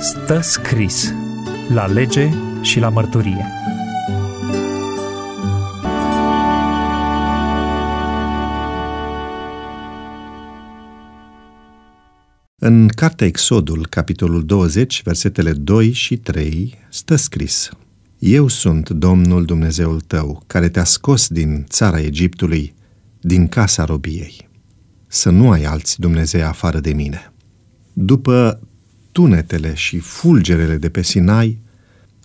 Stă scris la lege și la mărturie. În cartea Exodul, capitolul 20, versetele 2 și 3, stă scris Eu sunt Domnul Dumnezeul tău, care te-a scos din țara Egiptului, din casa robiei. Să nu ai alți Dumnezei afară de mine. După tunetele și fulgerele de pe Sinai,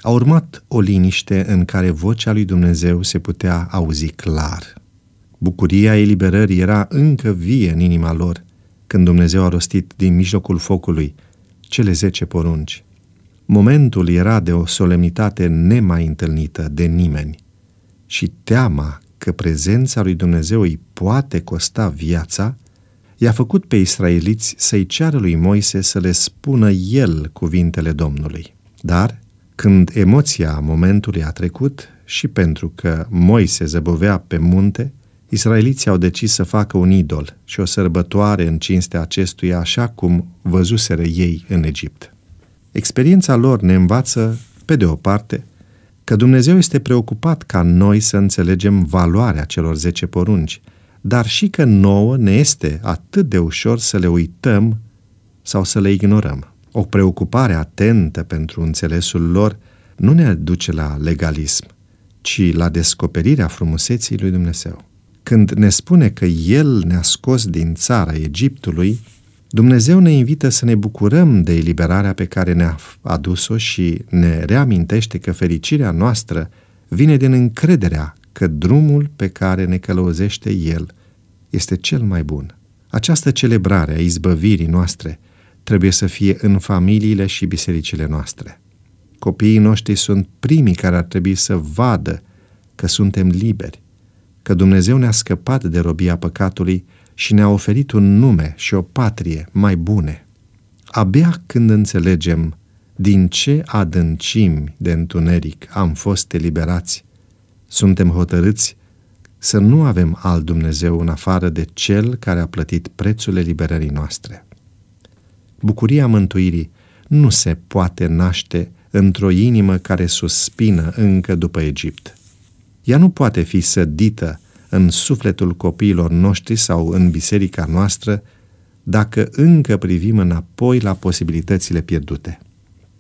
a urmat o liniște în care vocea lui Dumnezeu se putea auzi clar. Bucuria eliberării era încă vie în inima lor când Dumnezeu a rostit din mijlocul focului cele zece porunci. Momentul era de o solemnitate nemai întâlnită de nimeni și teama că prezența lui Dumnezeu îi poate costa viața – i-a făcut pe israeliți să-i ceară lui Moise să le spună el cuvintele Domnului. Dar, când emoția momentului a trecut și pentru că Moise zăbovea pe munte, israeliții au decis să facă un idol și o sărbătoare în cinstea acestuia așa cum văzuseră ei în Egipt. Experiența lor ne învață, pe de o parte, că Dumnezeu este preocupat ca noi să înțelegem valoarea celor zece porunci – dar și că nouă ne este atât de ușor să le uităm sau să le ignorăm. O preocupare atentă pentru înțelesul lor nu ne duce la legalism, ci la descoperirea frumuseții lui Dumnezeu. Când ne spune că El ne-a scos din țara Egiptului, Dumnezeu ne invită să ne bucurăm de eliberarea pe care ne-a adus-o și ne reamintește că fericirea noastră vine din încrederea că drumul pe care ne călăuzește El este cel mai bun. Această celebrare a izbăvirii noastre trebuie să fie în familiile și bisericile noastre. Copiii noștri sunt primii care ar trebui să vadă că suntem liberi, că Dumnezeu ne-a scăpat de robia păcatului și ne-a oferit un nume și o patrie mai bune. Abia când înțelegem din ce adâncimi de întuneric am fost eliberați, suntem hotărâți să nu avem alt Dumnezeu în afară de Cel care a plătit prețul eliberării noastre. Bucuria mântuirii nu se poate naște într-o inimă care suspină încă după Egipt. Ea nu poate fi sădită în sufletul copiilor noștri sau în biserica noastră dacă încă privim înapoi la posibilitățile pierdute.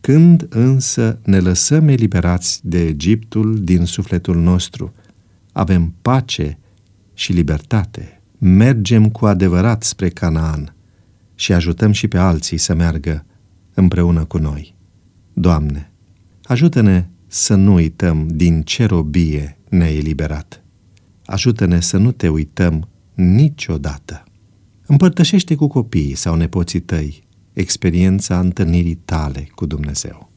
Când însă ne lăsăm eliberați de Egiptul din sufletul nostru, avem pace și libertate, mergem cu adevărat spre Canaan și ajutăm și pe alții să meargă împreună cu noi. Doamne, ajută-ne să nu uităm din ce robie ne-ai eliberat. Ajută-ne să nu te uităm niciodată. Împărtășește cu copiii sau nepoții tăi experiența întâlnirii tale cu Dumnezeu.